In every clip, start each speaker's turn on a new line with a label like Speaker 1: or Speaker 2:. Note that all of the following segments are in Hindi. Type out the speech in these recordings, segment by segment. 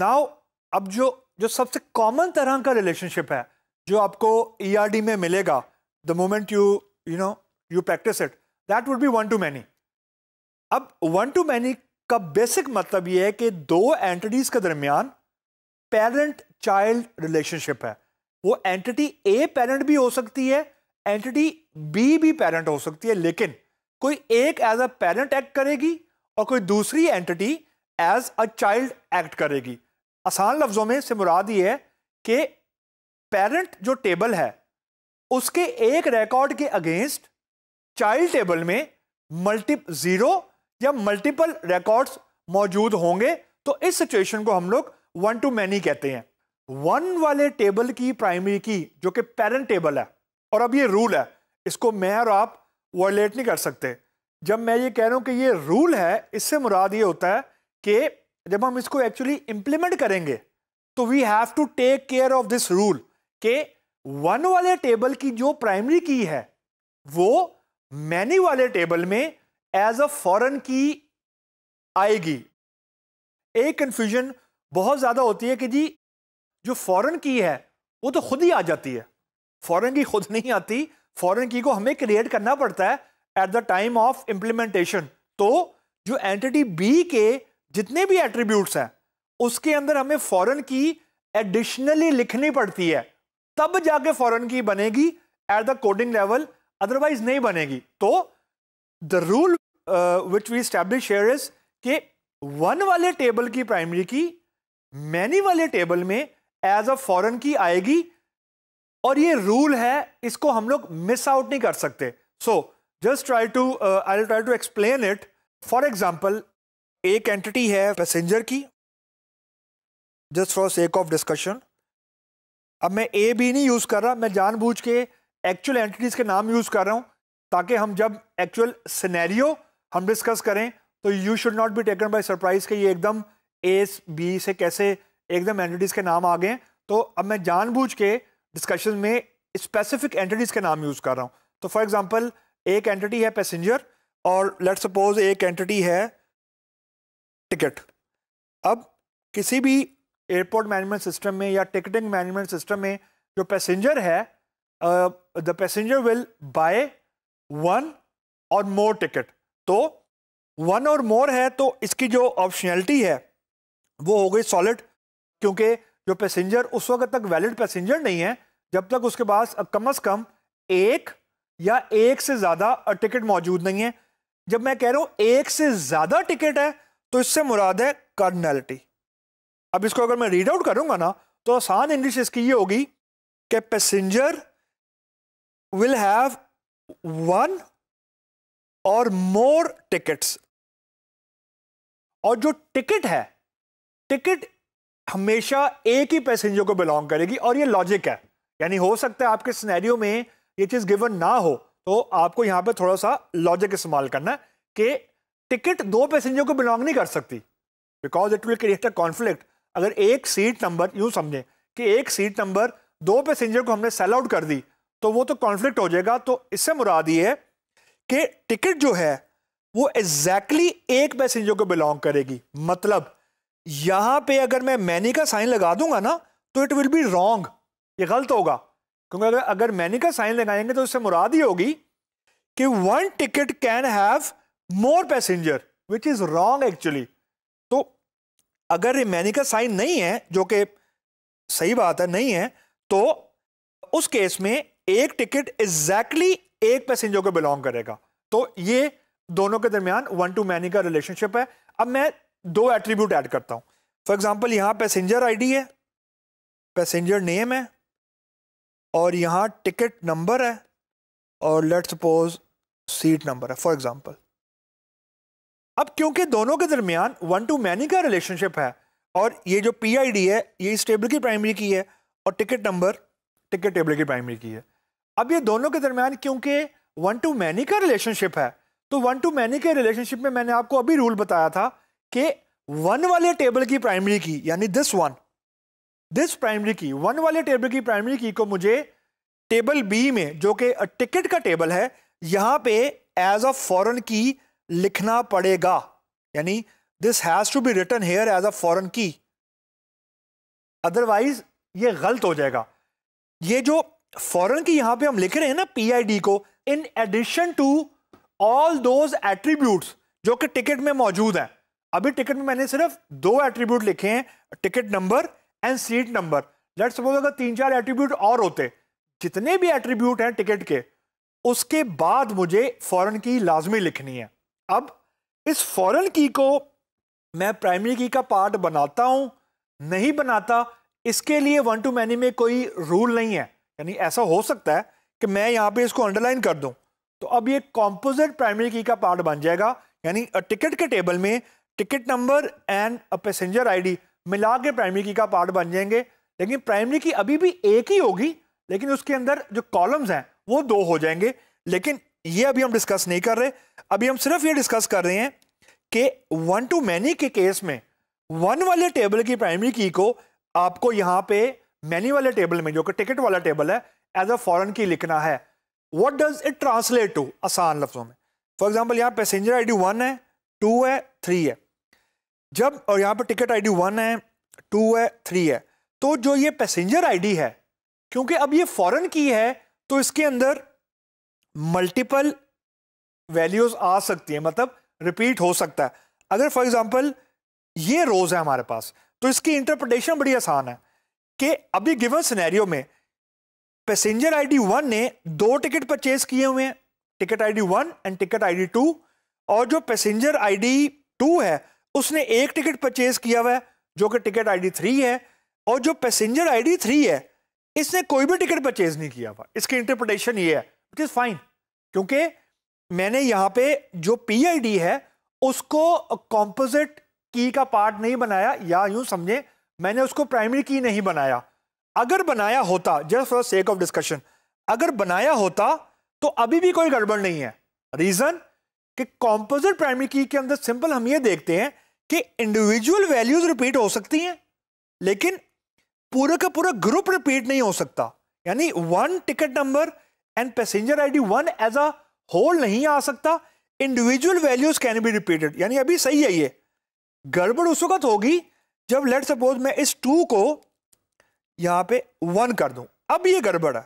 Speaker 1: नाउ अब जो जो सबसे कॉमन तरह का रिलेशनशिप है जो आपको ई e में मिलेगा the moment you you know you practice it that would be one to many अब वन टू मैनी का बेसिक मतलब ये है कि दो एंटिटीज़ के दरमियान पेरेंट चाइल्ड रिलेशनशिप है वो एंटिटी ए पेरेंट भी हो सकती है एंटिटी बी भी पेरेंट हो सकती है लेकिन कोई एक एज अ पेरेंट एक्ट करेगी और कोई दूसरी entity as a child act करेगी आसान लफ्ज़ों में से मुराद ये है कि पेरेंट जो टेबल है उसके एक रिकॉर्ड के अगेंस्ट चाइल्ड टेबल में मल्टी ज़ीरो या मल्टीपल रिकॉर्ड्स मौजूद होंगे तो इस सिचुएशन को हम लोग वन टू मैनी कहते हैं वन वाले टेबल की प्राइमरी की जो कि पेरेंट टेबल है और अब ये रूल है इसको मैं और आप वॉयलेट नहीं कर सकते जब मैं ये कह रहा हूँ कि ये रूल है इससे मुराद ये होता है कि जब हम इसको एक्चुअली इंप्लीमेंट करेंगे तो we have to take care of this rule के वन वाले टेबल की जो प्राइमरी की है वो मैनी वाले टेबल में एज अ फॉरन की आएगी एक कंफ्यूजन बहुत ज़्यादा होती है कि जी जो फॉरन की है वो तो खुद ही आ जाती है फॉरन की खुद नहीं आती फॉरन की को हमें क्रिएट करना पड़ता है at the time of implementation तो जो एंटिटी बी के जितने भी एट्रीब्यूट्स हैं उसके अंदर हमें फॉरन की एडिशनली लिखनी पड़ती है तब जाके फॉरन की बनेगी at the coding level otherwise नहीं बनेगी तो the rule which we establish here is one वाले टेबल की प्राइमरी की मैनी वाले टेबल में एज अ फॉरन की आएगी और ये रूल है इसको हम लोग मिस आउट नहीं कर सकते so just try to I try to explain it for example एक एंटिटी है पैसेंजर की just for sake of discussion अब मैं ए भी नहीं यूज़ कर रहा मैं जानबूझ के एक्चुअल एंटिटीज़ के नाम यूज़ कर रहा हूँ ताकि हम जब एक्चुअल सिनेरियो हम डिस्कस करें तो you should not be taken by surprise कि ये एकदम ए बी से कैसे एकदम एंटिटीज़ के नाम आ गए तो अब मैं जानबूझ के डिस्कशन में स्पेसिफिक एंटिटीज़ के नाम यूज़ कर रहा हूँ तो फॉर एग्ज़ाम्पल एक एंटिटी है पैसेंजर और लेट सपोज एक एंटिटी है टिकट अब किसी भी एयरपोर्ट मैनेजमेंट सिस्टम में या टिकटिंग मैनेजमेंट सिस्टम में जो पैसेंजर है the passenger will buy one और मोर टिकट तो वन और मोर है तो इसकी जो ऑप्शनैलिटी है वो हो गई सॉलिड क्योंकि जो पैसेंजर उस वक्त तक वैलिड पैसेंजर नहीं है जब तक उसके पास कम अज़ कम एक या एक से ज़्यादा टिकट मौजूद नहीं है जब मैं कह रहा हूँ एक से ज़्यादा टिकट है तो इससे मुराद है कार्डनैलिटी अब इसको अगर मैं रीड आउट करूंगा ना तो आसान इंग्लिश इसकी ये होगी कि पैसेंजर विल हैव वन और मोर टिकट्स और जो टिकट है टिकट हमेशा एक ही पैसेंजर को बिलोंग करेगी और ये लॉजिक है यानी हो सकता है आपके सिनेरियो में ये चीज़ गिवन ना हो तो आपको यहां पे थोड़ा सा लॉजिक इस्तेमाल करना है कि टिकट दो पैसेंजर को बिलोंग नहीं कर सकती because it will create a conflict अगर एक सीट नंबर यूं समझें कि एक सीट नंबर दो पैसेंजर को हमने सेल आउट कर दी तो वो तो कॉन्फ्लिक्ट हो जाएगा तो इससे मुराद ये है कि टिकट जो है वो एग्जैक्टली exactly एक पैसेंजर को बिलोंग करेगी मतलब यहाँ पे अगर मैं मैनी का साइन लगा दूंगा ना तो इट विल बी रॉन्ग ये गलत होगा क्योंकि अगर अगर मैनी का साइन लगाएंगे तो उससे मुराद ही होगी कि one ticket can have more passenger which is wrong actually तो अगर रिमेनिंग का साइन नहीं है जो कि सही बात है नहीं है तो उस केस में एक टिकट एग्जैक्टली exactly एक पैसेंजर को बिलोंग करेगा तो ये दोनों के दरमियान वन टू मैनी का रिलेशनशिप है अब मैं दो एट्रीब्यूट ऐड करता हूँ फॉर एग्जाम्पल यहाँ पैसेंजर आईडी है पैसेंजर नेम है और यहाँ टिकट नंबर है और लेट सपोज सीट नंबर है फॉर एग्जाम्पल अब क्योंकि दोनों के दरमियान वन टू मैनी का रिलेशनशिप है और ये जो पी है ये इस टेबल की प्राइमरी की है और टिकट नंबर टिकट टेबल की प्राइमरी की है अब ये दोनों के दरमियान क्योंकि वन टू मैनी का रिलेशनशिप है तो वन टू मैनी के रिलेशनशिप में मैंने आपको अभी रूल बताया था कि वन वाले टेबल की प्राइमरी की यानी this one this primary key one वाले टेबल की प्राइमरी की को मुझे टेबल बी में जो कि टिकट का टेबल है यहाँ पे एज अ फॉरन की लिखना पड़ेगा यानी this has to be written here as a foreign key otherwise ये गलत हो जाएगा ये जो फॉरन की यहां पे हम लिख रहे हैं ना पीआईडी को in addition to all those attributes जो कि टिकट में मौजूद हैं अभी टिकट में मैंने सिर्फ दो एट्रीब्यूट लिखे हैं ticket number and seat number let suppose अगर तीन चार एट्रीब्यूट और होते जितने भी एट्रीब्यूट हैं टिकट के उसके बाद मुझे फॉरन की लाजमी लिखनी है अब इस फॉरेन की को मैं प्राइमरी की का पार्ट बनाता हूं नहीं बनाता इसके लिए वन टू मैनी में कोई रूल नहीं है यानी ऐसा हो सकता है कि मैं यहाँ पे इसको अंडरलाइन कर दूं तो अब ये कॉम्पोजिट प्राइमरी की का पार्ट बन जाएगा यानी टिकट के टेबल में ticket number and a passenger ID मिला के प्राइमरी की का पार्ट बन जाएंगे लेकिन प्राइमरी की अभी भी एक ही होगी लेकिन उसके अंदर जो कॉलम्स हैं वो दो हो जाएंगे लेकिन ये अभी हम डिस्कस नहीं कर रहे अभी हम सिर्फ ये डिस्कस कर रहे हैं कि वन टू मैनी के केस में वन वाले टेबल की प्राइमरी की को आपको यहाँ पे मैनी वाले टेबल में जो कि टिकट वाला टेबल है एज अ फॉरन की लिखना है what does it translate to आसान लफ्जों में फॉर एग्जाम्पल यहाँ पैसेंजर आई डी वन है टू है थ्री है जब और यहाँ पर टिकट आई डी वन है टू है थ्री है तो जो ये पैसेंजर आईडी है क्योंकि अब ये फॉरन की है तो इसके अंदर मल्टीपल वैल्यूज आ सकती है मतलब रिपीट हो सकता है अगर फॉर एग्जाम्पल ये रोज है हमारे पास तो इसकी इंटरप्रटेशन बड़ी आसान है कि अभी गिवन सिनेरियो में पैसेंजर आईडी वन ने दो टिकट परचेज किए हुए हैं ticket ID one and ticket ID two और जो पैसेंजर आईडी टू है उसने एक टिकट परचेज किया हुआ है जो कि टिकट आईडी थ्री है और जो पैसेंजर आईडी थ्री है इसने कोई भी टिकट परचेज नहीं किया हुआ इसकी इंटरप्रटेशन ये है इट इज़ फाइन क्योंकि मैंने यहां पे जो पीआईडी है उसको कॉम्पोजिट की का पार्ट नहीं बनाया या यूं समझे मैंने उसको प्राइमरी की नहीं बनाया अगर बनाया होता just for sake of discussion अगर बनाया होता तो अभी भी कोई गड़बड़ नहीं है रीजन कि कॉम्पोजिट प्राइमरी की के अंदर सिंपल हम ये देखते हैं कि इंडिविजुअल वैल्यूज रिपीट हो सकती हैं लेकिन पूरे का पूरा ग्रुप रिपीट नहीं हो सकता यानी one ticket number and passenger D one as a whole नहीं आ सकता individual values can be repeated यानी अभी सही है ये गड़बड़ उस वक्त होगी जब लेट सपोज मैं इस टू को यहां पे वन कर दूं अब ये गड़बड़ है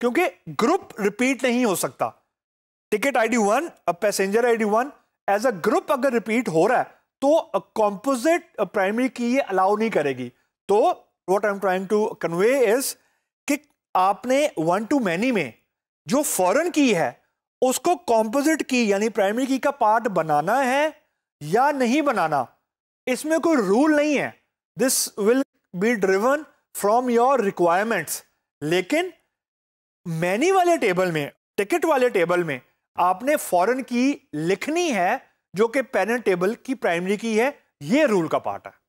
Speaker 1: क्योंकि ग्रुप रिपीट नहीं हो सकता टिकट आईडी वन अब passenger ID one as a group अगर रिपीट हो रहा है तो कॉम्पोजिट प्राइमरी की ये अलाउ नहीं करेगी तो what I am trying to convey is आपने वन टू मैनी में जो फॉरन की है उसको कॉम्पोजिट की यानी प्राइमरी की का पार्ट बनाना है या नहीं बनाना इसमें कोई रूल नहीं है this will be driven from your requirements लेकिन मैनी वाले टेबल में टिकट वाले टेबल में आपने फॉरन की लिखनी है जो कि पैरेंट टेबल की प्राइमरी की है ये रूल का पार्ट है